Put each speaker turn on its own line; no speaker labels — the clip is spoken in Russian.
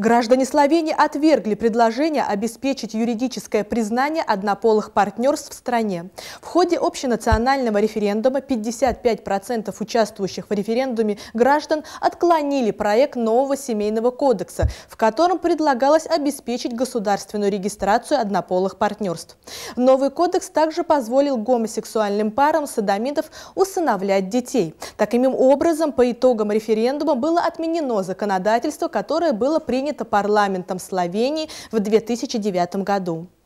Граждане Словении отвергли предложение обеспечить юридическое признание однополых партнерств в стране. В ходе общенационального референдума 55% участвующих в референдуме граждан отклонили проект нового семейного кодекса, в котором предлагалось обеспечить государственную регистрацию однополых партнерств. Новый кодекс также позволил гомосексуальным парам садомитов усыновлять детей. Таким образом, по итогам референдума было отменено законодательство, которое было принято принято парламентом Словении в 2009 году.